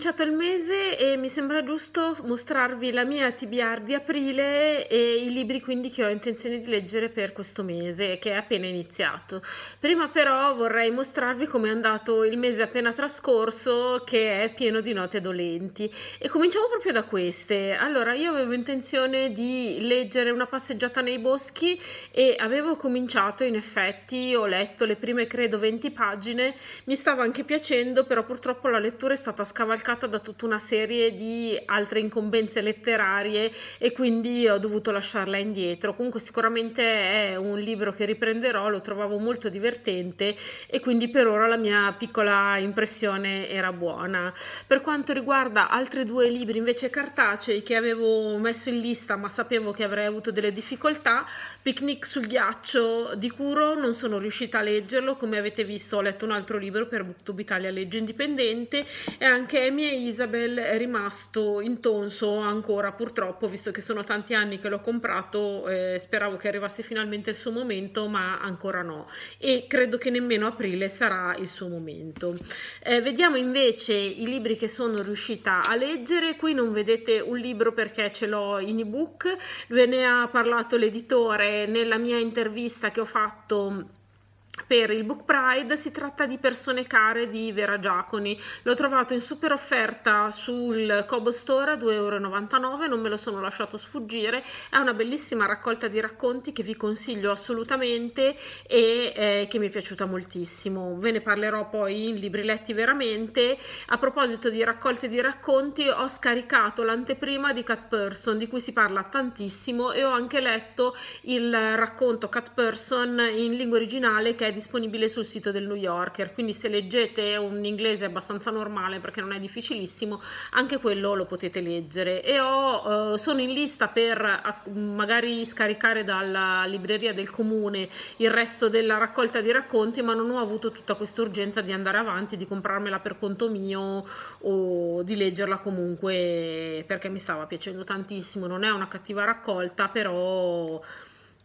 cominciato il mese e mi sembra giusto mostrarvi la mia TBR di aprile e i libri quindi che ho intenzione di leggere per questo mese che è appena iniziato. Prima però vorrei mostrarvi come è andato il mese appena trascorso che è pieno di note dolenti e cominciamo proprio da queste. Allora io avevo intenzione di leggere una passeggiata nei boschi e avevo cominciato in effetti, ho letto le prime credo 20 pagine, mi stava anche piacendo però purtroppo la lettura è stata scavalcata innescata da tutta una serie di altre incombenze letterarie e quindi ho dovuto lasciarla indietro. Comunque sicuramente è un libro che riprenderò, lo trovavo molto divertente e quindi per ora la mia piccola impressione era buona. Per quanto riguarda altri due libri invece cartacei che avevo messo in lista ma sapevo che avrei avuto delle difficoltà, Picnic sul ghiaccio di Curo non sono riuscita a leggerlo, come avete visto ho letto un altro libro per BookTube Italia Legge Indipendente e anche mia Isabel è rimasto intonso ancora purtroppo, visto che sono tanti anni che l'ho comprato, eh, speravo che arrivasse finalmente il suo momento, ma ancora no. E credo che nemmeno aprile sarà il suo momento. Eh, vediamo invece i libri che sono riuscita a leggere. Qui non vedete un libro perché ce l'ho in ebook, ve ne ha parlato l'editore nella mia intervista che ho fatto per il Book Pride si tratta di Persone care di Vera Giaconi. L'ho trovato in super offerta sul Cobo Store a 2,99 euro, non me lo sono lasciato sfuggire. È una bellissima raccolta di racconti che vi consiglio assolutamente e eh, che mi è piaciuta moltissimo. Ve ne parlerò poi in libri letti veramente. A proposito di raccolte di racconti, ho scaricato l'anteprima di Cat Person, di cui si parla tantissimo, e ho anche letto il racconto Cat Person in lingua originale che è è disponibile sul sito del New Yorker, quindi se leggete un inglese abbastanza normale perché non è difficilissimo, anche quello lo potete leggere. E ho, eh, sono in lista per magari scaricare dalla libreria del comune il resto della raccolta di racconti, ma non ho avuto tutta questa urgenza di andare avanti, di comprarmela per conto mio o di leggerla comunque perché mi stava piacendo tantissimo. Non è una cattiva raccolta, però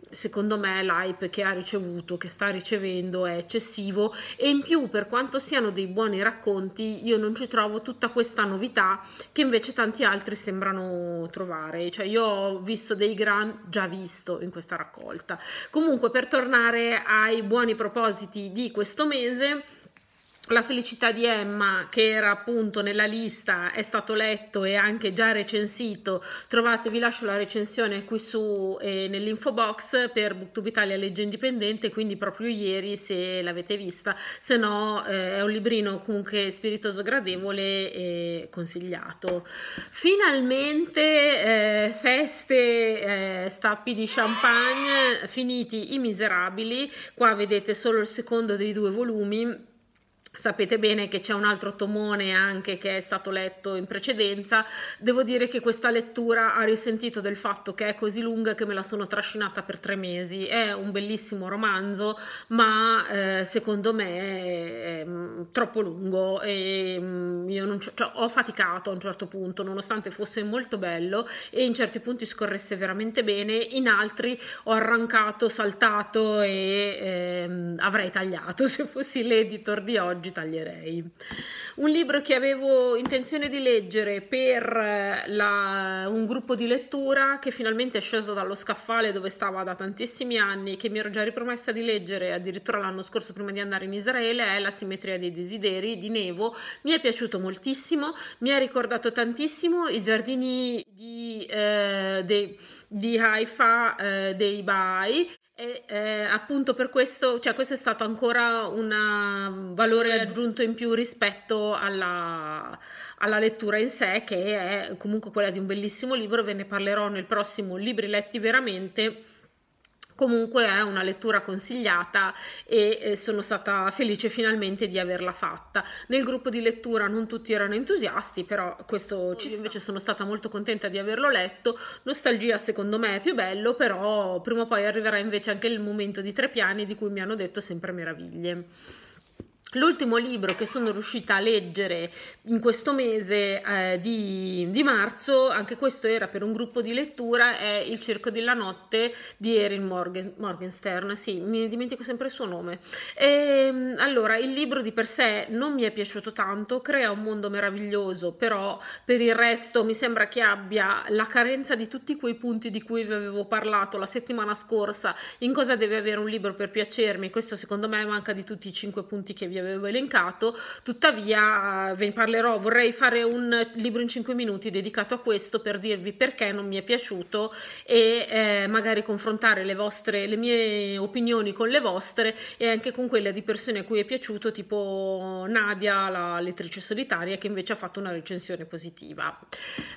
secondo me l'hype che ha ricevuto, che sta ricevendo è eccessivo e in più per quanto siano dei buoni racconti io non ci trovo tutta questa novità che invece tanti altri sembrano trovare, cioè io ho visto dei gran già visto in questa raccolta. Comunque per tornare ai buoni propositi di questo mese la felicità di Emma, che era appunto nella lista, è stato letto e anche già recensito. Trovate, vi lascio la recensione qui su eh, nell'info box per Booktube Italia Legge Indipendente, quindi proprio ieri se l'avete vista, se no eh, è un librino comunque spiritoso, gradevole e consigliato. Finalmente eh, feste, eh, stappi di champagne, finiti i miserabili, qua vedete solo il secondo dei due volumi Sapete bene che c'è un altro tomone anche che è stato letto in precedenza. Devo dire che questa lettura ha risentito del fatto che è così lunga che me la sono trascinata per tre mesi. È un bellissimo romanzo, ma eh, secondo me è, è, mm, troppo lungo e mm, io cioè, ho faticato a un certo punto, nonostante fosse molto bello e in certi punti scorresse veramente bene, in altri ho arrancato, saltato e eh, avrei tagliato se fossi l'editor di oggi oggi taglierei. Un libro che avevo intenzione di leggere per eh, la, un gruppo di lettura che finalmente è sceso dallo scaffale dove stava da tantissimi anni, che mi ero già ripromessa di leggere addirittura l'anno scorso prima di andare in Israele, è La simmetria dei desideri di Nevo. Mi è piaciuto moltissimo, mi ha ricordato tantissimo i giardini di, eh, dei, di Haifa eh, dei Bai e, eh, appunto per questo, cioè questo è stato ancora un mm, valore aggiunto in più rispetto alla, alla, lettura in sé, che è comunque quella di un bellissimo libro, ve ne parlerò nel prossimo Libri letti veramente Comunque è una lettura consigliata e sono stata felice finalmente di averla fatta. Nel gruppo di lettura non tutti erano entusiasti, però questo ci invece sono stata molto contenta di averlo letto. Nostalgia secondo me è più bello, però prima o poi arriverà invece anche il momento di Tre piani di cui mi hanno detto sempre meraviglie. L'ultimo libro che sono riuscita a leggere in questo mese eh, di, di, marzo, anche questo era per un gruppo di lettura, è Il Circo della Notte di Erin Morgen, Morgenstern, sì, mi dimentico sempre il suo nome. E, ehm, allora, il libro di per sé non mi è piaciuto tanto, crea un mondo meraviglioso, però per il resto mi sembra che abbia la carenza di tutti quei punti di cui vi avevo parlato la settimana scorsa, in cosa deve avere un libro per piacermi, questo secondo me manca di tutti i cinque punti che vi avevo avevo elencato, tuttavia eh, ve ne parlerò, vorrei fare un libro in 5 minuti dedicato a questo per dirvi perché non mi è piaciuto e eh, magari confrontare le, vostre, le mie opinioni con le vostre e anche con quelle di persone a cui è piaciuto, tipo Nadia, la lettrice solitaria, che invece ha fatto una recensione positiva.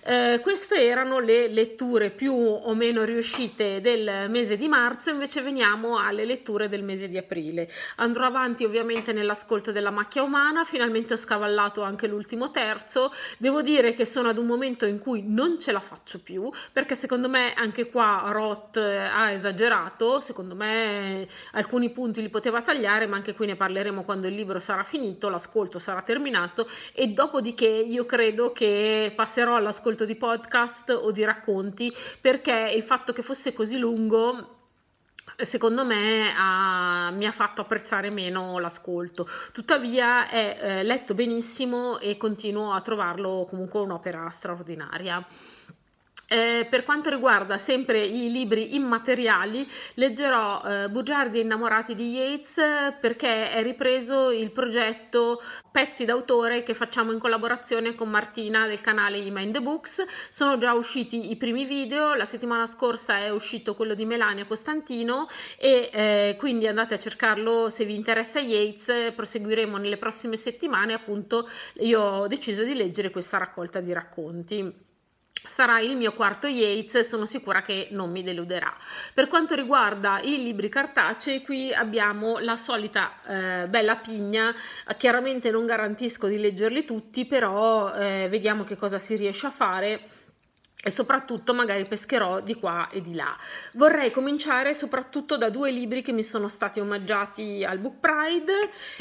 Eh, queste erano le letture più o meno riuscite del mese di marzo, invece veniamo alle letture del mese di aprile. Andrò avanti ovviamente nella scuola ascolto della macchia umana, finalmente ho scavallato anche l'ultimo terzo, devo dire che sono ad un momento in cui non ce la faccio più, perché secondo me anche qua Roth eh, ha esagerato, secondo me eh, alcuni punti li poteva tagliare, ma anche qui ne parleremo quando il libro sarà finito, l'ascolto sarà terminato e dopodiché io credo che passerò all'ascolto di podcast o di racconti perché il fatto che fosse così lungo secondo me ha, mi ha fatto apprezzare meno l'ascolto. Tuttavia è eh, letto benissimo e continuo a trovarlo comunque un'opera straordinaria. Eh, per quanto riguarda sempre i libri immateriali, leggerò eh, Bugiardi e innamorati di Yeats perché è ripreso il progetto Pezzi d'autore che facciamo in collaborazione con Martina del canale I Mind the Books. Sono già usciti i primi video, la settimana scorsa è uscito quello di Melania Costantino e eh, quindi andate a cercarlo se vi interessa Yeats, proseguiremo nelle prossime settimane appunto io ho deciso di leggere questa raccolta di racconti sarà il mio quarto Yates e sono sicura che non mi deluderà. Per quanto riguarda i libri cartacei, qui abbiamo la solita eh, bella pigna, chiaramente non garantisco di leggerli tutti, però eh, vediamo che cosa si riesce a fare e soprattutto magari pescherò di qua e di là. Vorrei cominciare soprattutto da due libri che mi sono stati omaggiati al Book Pride.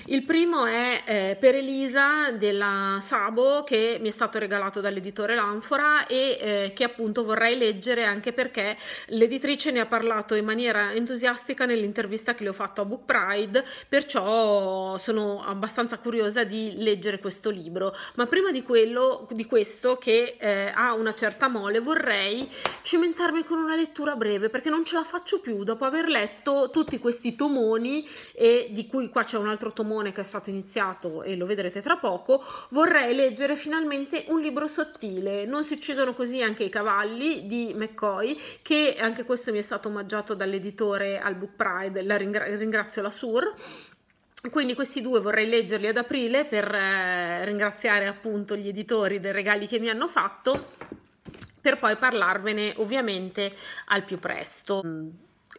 Il primo è eh, Per Elisa della Sabo che mi è stato regalato dall'editore Lanfora e eh, che appunto vorrei leggere anche perché l'editrice ne ha parlato in maniera entusiastica nell'intervista che le ho fatto a Book Pride, perciò sono abbastanza curiosa di leggere questo libro. Ma prima di quello di questo che eh, ha una certa mole parole vorrei cimentarmi con una lettura breve perché non ce la faccio più dopo aver letto tutti questi tomoni e di cui qua c'è un altro tomone che è stato iniziato e lo vedrete tra poco, vorrei leggere finalmente un libro sottile, Non si uccidono così anche i cavalli di McCoy che anche questo mi è stato omaggiato dall'editore al Book Pride, la ringra ringrazio la SUR quindi questi due vorrei leggerli ad aprile per eh, ringraziare appunto gli editori dei regali che mi hanno fatto per poi parlarvene ovviamente al più presto. Mm.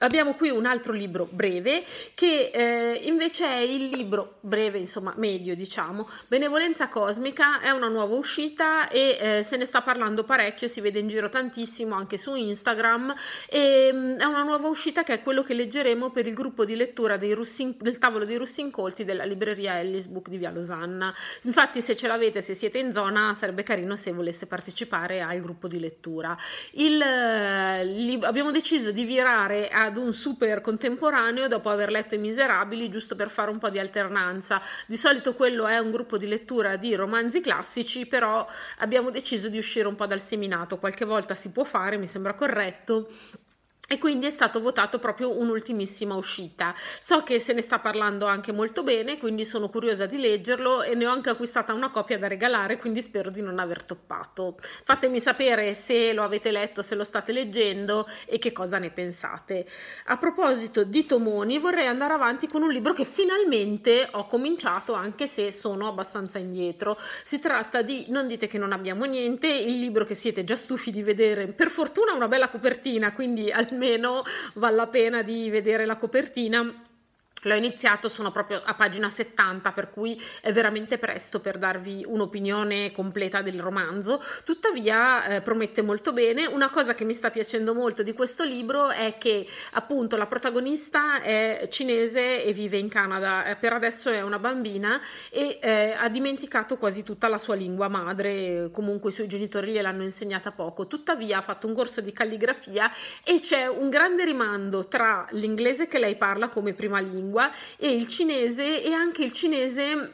Abbiamo qui un altro libro breve che eh, invece è il libro breve, insomma medio diciamo, Benevolenza Cosmica, è una nuova uscita e eh, se ne sta parlando parecchio, si vede in giro tantissimo anche su Instagram e mh, mm, è una nuova uscita che è quello che leggeremo per il gruppo di lettura Russin, del tavolo dei russi incolti della libreria Ellis Book di Via Losanna. Infatti se ce l'avete, se siete in zona, sarebbe carino se voleste partecipare al gruppo di lettura. Il, eh, li, abbiamo deciso di virare a ad un super contemporaneo dopo aver letto I Miserabili, giusto per fare un po' di alternanza. Di solito quello è un gruppo di lettura di romanzi classici, però abbiamo deciso di uscire un po' dal seminato, qualche volta si può fare, mi sembra corretto e quindi è stato votato proprio un'ultimissima uscita. So che se ne sta parlando anche molto bene, quindi sono curiosa di leggerlo e ne ho anche acquistata una copia da regalare, quindi spero di non aver toppato. Fatemi sapere se lo avete letto, se lo state leggendo e che cosa ne pensate. A proposito di Tomoni, vorrei andare avanti con un libro che finalmente ho cominciato, anche se sono abbastanza indietro. Si tratta di Non dite che non abbiamo niente, il libro che siete già stufi di vedere. Per fortuna una bella copertina, quindi al almeno vale la pena di vedere la copertina L'ho iniziato, sono proprio a pagina 70, per cui è veramente presto per darvi un'opinione completa del romanzo, tuttavia eh, promette molto bene. Una cosa che mi sta piacendo molto di questo libro è che appunto la protagonista è cinese e vive in Canada, eh, per adesso è una bambina e eh, ha dimenticato quasi tutta la sua lingua madre, comunque i suoi genitori gliel'hanno insegnata poco, tuttavia ha fatto un corso di calligrafia e c'è un grande rimando tra l'inglese che lei parla come prima lingua lingua e il cinese e anche il cinese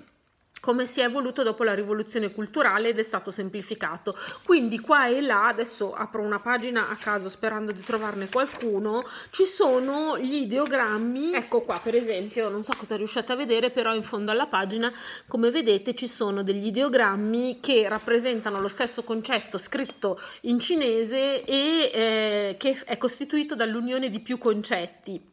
come si è evoluto dopo la rivoluzione culturale ed è stato semplificato. Quindi qua e là, adesso apro una pagina a caso sperando di trovarne qualcuno, ci sono gli ideogrammi, ecco qua per esempio, non so cosa riuscite a vedere, però in fondo alla pagina, come vedete, ci sono degli ideogrammi che rappresentano lo stesso concetto scritto in cinese e eh, che è costituito dall'unione di più concetti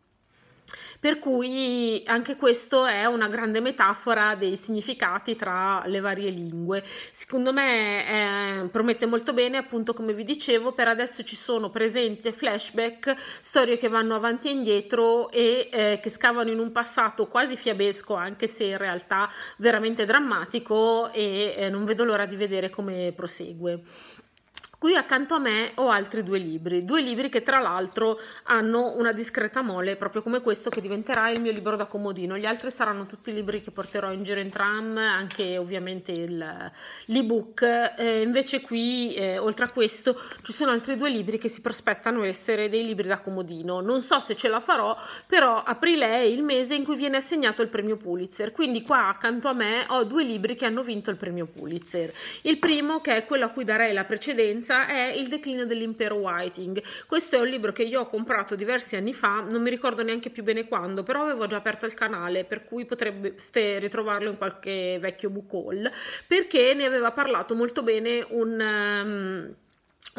per cui anche questo è una grande metafora dei significati tra le varie lingue. Secondo me eh, promette molto bene, appunto come vi dicevo, per adesso ci sono presenti flashback, storie che vanno avanti e indietro e eh, che scavano in un passato quasi fiabesco, anche se in realtà veramente drammatico e eh, non vedo l'ora di vedere come prosegue. Qui accanto a me ho altri due libri, due libri che tra l'altro hanno una discreta mole, proprio come questo che diventerà il mio libro da comodino. Gli altri saranno tutti libri che porterò in giro in tram, anche ovviamente l'ebook. Eh, invece qui, eh, oltre a questo, ci sono altri due libri che si prospettano essere dei libri da comodino. Non so se ce la farò, però aprile è il mese in cui viene assegnato il premio Pulitzer. Quindi qua accanto a me ho due libri che hanno vinto il premio Pulitzer. Il primo, che è quello a cui darei la precedenza, tendenza è il declino dell'impero Whiting. Questo è un libro che io ho comprato diversi anni fa, non mi ricordo neanche più bene quando, però avevo già aperto il canale, per cui potreste ritrovarlo in qualche vecchio book haul, perché ne aveva parlato molto bene un... Um,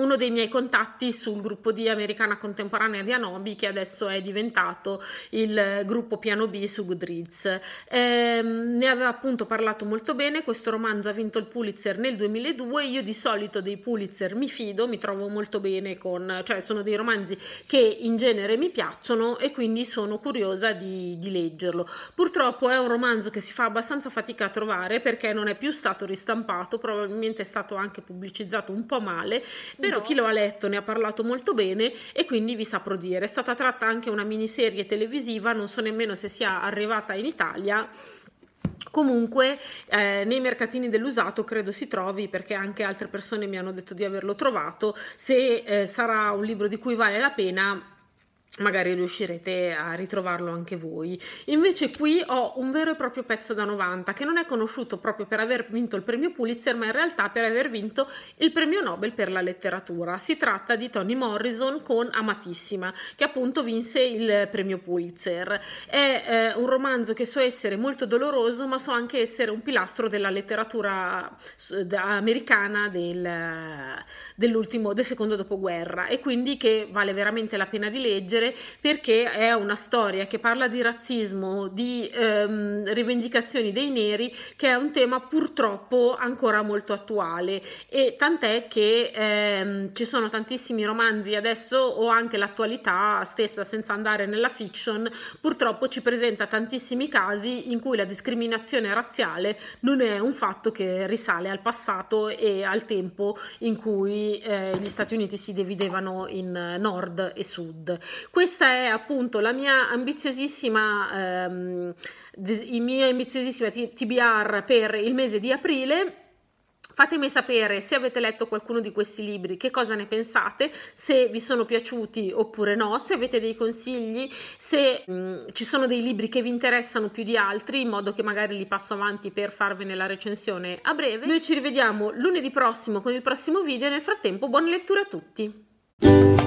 uno dei miei contatti sul gruppo di Americana Contemporanea di Anobi che adesso è diventato il gruppo Piano B su Goodreads. Eh, ne aveva appunto parlato molto bene, questo romanzo ha vinto il Pulitzer nel 2002, io di solito dei Pulitzer mi fido, mi trovo molto bene con, cioè sono dei romanzi che in genere mi piacciono e quindi sono curiosa di, di leggerlo. Purtroppo è un romanzo che si fa abbastanza fatica a trovare perché non è più stato ristampato, probabilmente è stato anche pubblicizzato un po' male però chi lo ha letto ne ha parlato molto bene e quindi vi saprò dire. È stata tratta anche una miniserie televisiva, non so nemmeno se sia arrivata in Italia. Comunque eh, nei mercatini dell'usato credo si trovi perché anche altre persone mi hanno detto di averlo trovato. Se eh, sarà un libro di cui vale la pena, magari riuscirete a ritrovarlo anche voi. Invece qui ho un vero e proprio pezzo da 90 che non è conosciuto proprio per aver vinto il premio Pulitzer, ma in realtà per aver vinto il premio Nobel per la letteratura. Si tratta di Toni Morrison con Amatissima, che appunto vinse il premio Pulitzer. È eh, un romanzo che so essere molto doloroso, ma so anche essere un pilastro della letteratura americana del, dell'ultimo del secondo dopoguerra e quindi che vale veramente la pena di leggere leggere perché è una storia che parla di razzismo, di ehm, rivendicazioni dei neri, che è un tema purtroppo ancora molto attuale e tant'è che ehm, ci sono tantissimi romanzi adesso o anche l'attualità stessa senza andare nella fiction purtroppo ci presenta tantissimi casi in cui la discriminazione razziale non è un fatto che risale al passato e al tempo in cui eh, gli Stati Uniti si dividevano in eh, nord e sud. Questa è appunto la mia ambiziosissima, ehm, il mio ambiziosissima TBR per il mese di aprile. Fatemi sapere se avete letto qualcuno di questi libri, che cosa ne pensate, se vi sono piaciuti oppure no, se avete dei consigli, se mh, mm, ci sono dei libri che vi interessano più di altri, in modo che magari li passo avanti per farvene la recensione a breve. Noi ci rivediamo lunedì prossimo con il prossimo video nel frattempo buona lettura a tutti!